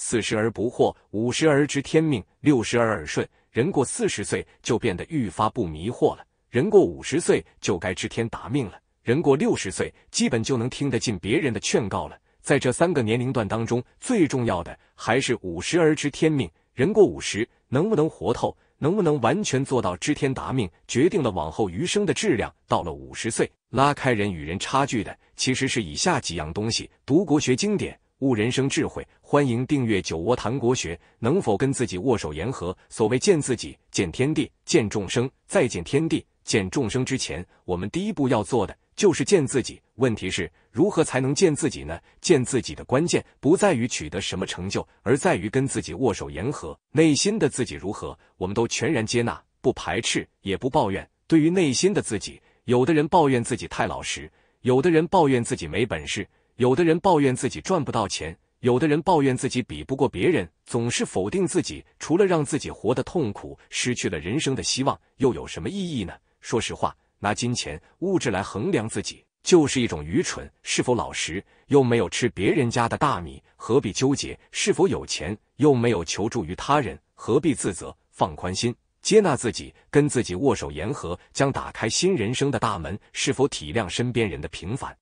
四十而不惑，五十而知天命，六十而耳顺。人过四十岁就变得愈发不迷惑了，人过五十岁就该知天达命了，人过六十岁基本就能听得进别人的劝告了。在这三个年龄段当中，最重要的还是五十而知天命。人过五十，能不能活透，能不能完全做到知天达命，决定了往后余生的质量。到了五十岁，拉开人与人差距的其实是以下几样东西：读国学经典。悟人生智慧，欢迎订阅《酒窝谈国学》。能否跟自己握手言和？所谓见自己、见天地、见众生，再见天地、见众生之前，我们第一步要做的就是见自己。问题是，如何才能见自己呢？见自己的关键不在于取得什么成就，而在于跟自己握手言和。内心的自己如何，我们都全然接纳，不排斥，也不抱怨。对于内心的自己，有的人抱怨自己太老实，有的人抱怨自己没本事。有的人抱怨自己赚不到钱，有的人抱怨自己比不过别人，总是否定自己，除了让自己活得痛苦，失去了人生的希望，又有什么意义呢？说实话，拿金钱物质来衡量自己，就是一种愚蠢。是否老实，又没有吃别人家的大米，何必纠结？是否有钱，又没有求助于他人，何必自责？放宽心，接纳自己，跟自己握手言和，将打开新人生的大门。是否体谅身边人的平凡？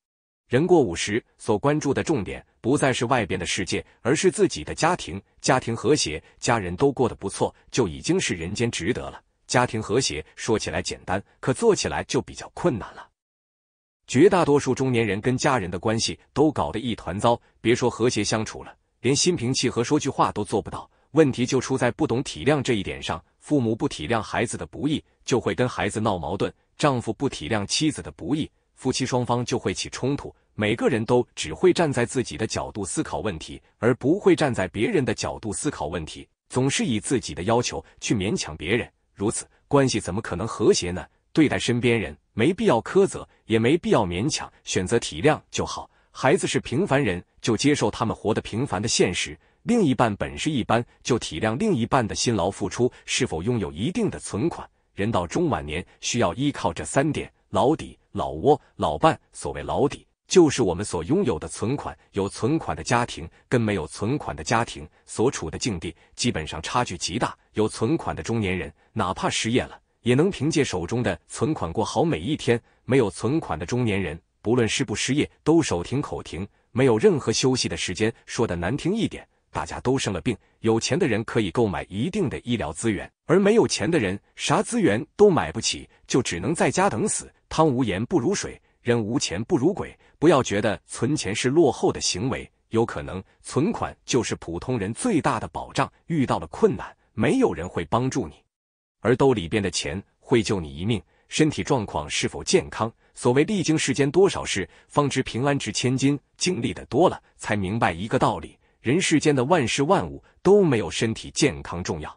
人过五十，所关注的重点不再是外边的世界，而是自己的家庭。家庭和谐，家人都过得不错，就已经是人间值得了。家庭和谐说起来简单，可做起来就比较困难了。绝大多数中年人跟家人的关系都搞得一团糟，别说和谐相处了，连心平气和说句话都做不到。问题就出在不懂体谅这一点上。父母不体谅孩子的不易，就会跟孩子闹矛盾；丈夫不体谅妻子的不易。夫妻双方就会起冲突，每个人都只会站在自己的角度思考问题，而不会站在别人的角度思考问题，总是以自己的要求去勉强别人，如此关系怎么可能和谐呢？对待身边人，没必要苛责，也没必要勉强，选择体谅就好。孩子是平凡人，就接受他们活得平凡的现实；另一半本事一般，就体谅另一半的辛劳付出，是否拥有一定的存款？人到中晚年，需要依靠这三点：老底。老窝、老伴，所谓老底，就是我们所拥有的存款。有存款的家庭跟没有存款的家庭所处的境地，基本上差距极大。有存款的中年人，哪怕失业了，也能凭借手中的存款过好每一天；没有存款的中年人，不论失不失业，都手停口停，没有任何休息的时间。说的难听一点，大家都生了病。有钱的人可以购买一定的医疗资源，而没有钱的人，啥资源都买不起，就只能在家等死。汤无盐不如水，人无钱不如鬼。不要觉得存钱是落后的行为，有可能存款就是普通人最大的保障。遇到了困难，没有人会帮助你，而兜里边的钱会救你一命。身体状况是否健康？所谓历经世间多少事，方知平安值千金。经历的多了，才明白一个道理：人世间的万事万物都没有身体健康重要。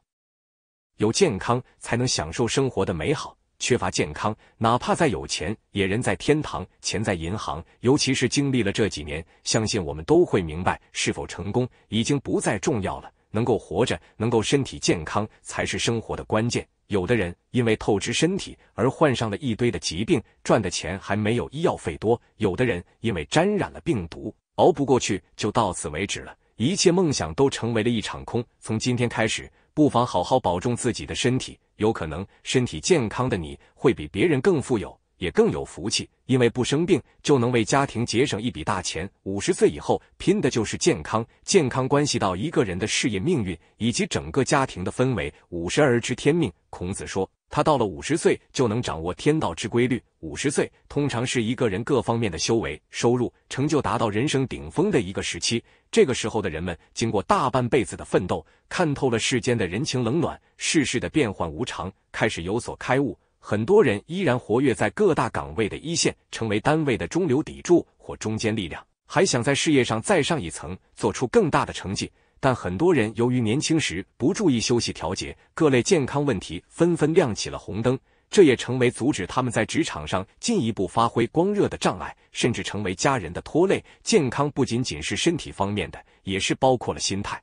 有健康，才能享受生活的美好。缺乏健康，哪怕再有钱，也人在天堂，钱在银行。尤其是经历了这几年，相信我们都会明白，是否成功已经不再重要了。能够活着，能够身体健康，才是生活的关键。有的人因为透支身体而患上了一堆的疾病，赚的钱还没有医药费多。有的人因为沾染了病毒，熬不过去就到此为止了，一切梦想都成为了一场空。从今天开始，不妨好好保重自己的身体。有可能，身体健康的你会比别人更富有。也更有福气，因为不生病就能为家庭节省一笔大钱。五十岁以后拼的就是健康，健康关系到一个人的事业命运以及整个家庭的氛围。五十而知天命，孔子说，他到了五十岁就能掌握天道之规律。五十岁通常是一个人各方面的修为、收入、成就达到人生顶峰的一个时期。这个时候的人们，经过大半辈子的奋斗，看透了世间的人情冷暖、世事的变幻无常，开始有所开悟。很多人依然活跃在各大岗位的一线，成为单位的中流砥柱或中坚力量，还想在事业上再上一层，做出更大的成绩。但很多人由于年轻时不注意休息调节，各类健康问题纷纷亮起了红灯，这也成为阻止他们在职场上进一步发挥光热的障碍，甚至成为家人的拖累。健康不仅仅是身体方面的，也是包括了心态。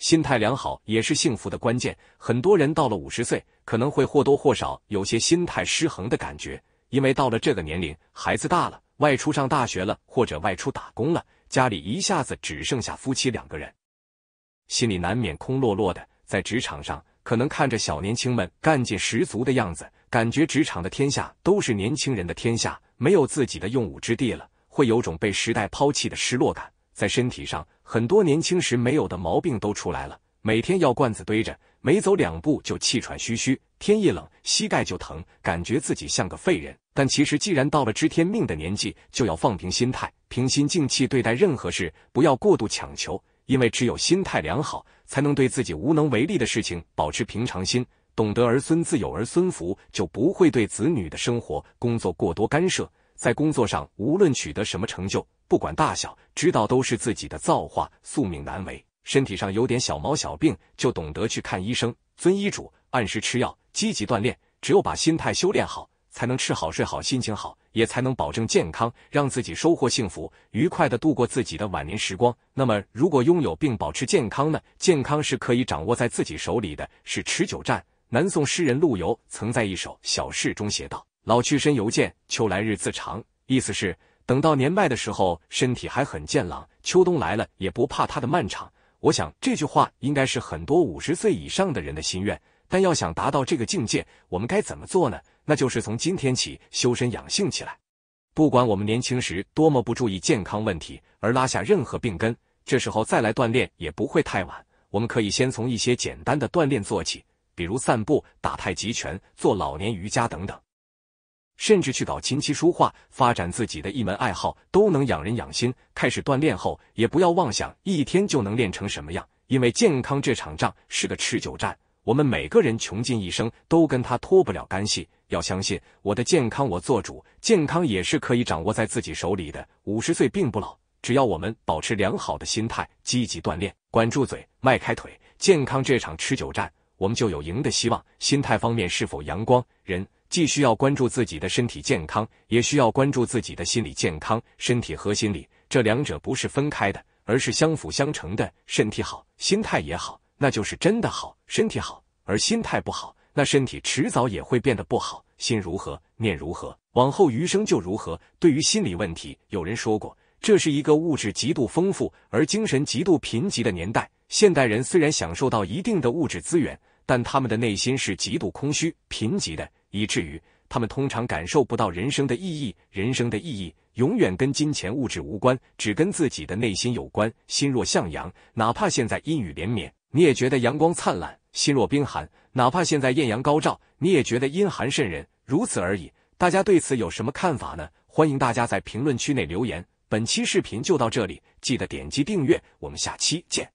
心态良好也是幸福的关键。很多人到了五十岁，可能会或多或少有些心态失衡的感觉，因为到了这个年龄，孩子大了，外出上大学了，或者外出打工了，家里一下子只剩下夫妻两个人，心里难免空落落的。在职场上，可能看着小年轻们干劲十足的样子，感觉职场的天下都是年轻人的天下，没有自己的用武之地了，会有种被时代抛弃的失落感。在身体上，很多年轻时没有的毛病都出来了，每天药罐子堆着，没走两步就气喘吁吁，天一冷膝盖就疼，感觉自己像个废人。但其实，既然到了知天命的年纪，就要放平心态，平心静气对待任何事，不要过度强求，因为只有心态良好，才能对自己无能为力的事情保持平常心，懂得儿孙自有儿孙福，就不会对子女的生活、工作过多干涉。在工作上，无论取得什么成就，不管大小，知道都是自己的造化，宿命难违。身体上有点小毛小病，就懂得去看医生，遵医嘱，按时吃药，积极锻炼。只有把心态修炼好，才能吃好睡好，心情好，也才能保证健康，让自己收获幸福，愉快的度过自己的晚年时光。那么，如果拥有并保持健康呢？健康是可以掌握在自己手里的，是持久战。南宋诗人陆游曾在一首小诗中写道。老去身犹健，秋来日自长。意思是等到年迈的时候，身体还很健朗，秋冬来了也不怕它的漫长。我想这句话应该是很多五十岁以上的人的心愿。但要想达到这个境界，我们该怎么做呢？那就是从今天起修身养性起来。不管我们年轻时多么不注意健康问题而拉下任何病根，这时候再来锻炼也不会太晚。我们可以先从一些简单的锻炼做起，比如散步、打太极拳、做老年瑜伽等等。甚至去搞琴棋书画，发展自己的一门爱好，都能养人养心。开始锻炼后，也不要妄想一天就能练成什么样，因为健康这场仗是个持久战，我们每个人穷尽一生都跟他脱不了干系。要相信我的健康我做主，健康也是可以掌握在自己手里的。五十岁并不老，只要我们保持良好的心态，积极锻炼，管住嘴，迈开腿，健康这场持久战，我们就有赢的希望。心态方面是否阳光，人。既需要关注自己的身体健康，也需要关注自己的心理健康。身体和心理这两者不是分开的，而是相辅相成的。身体好，心态也好，那就是真的好；身体好，而心态不好，那身体迟早也会变得不好。心如何，念如何，往后余生就如何。对于心理问题，有人说过，这是一个物质极度丰富而精神极度贫瘠的年代。现代人虽然享受到一定的物质资源，但他们的内心是极度空虚、贫瘠的。以至于他们通常感受不到人生的意义，人生的意义永远跟金钱物质无关，只跟自己的内心有关。心若向阳，哪怕现在阴雨连绵，你也觉得阳光灿烂；心若冰寒，哪怕现在艳阳高照，你也觉得阴寒渗人。如此而已。大家对此有什么看法呢？欢迎大家在评论区内留言。本期视频就到这里，记得点击订阅，我们下期见。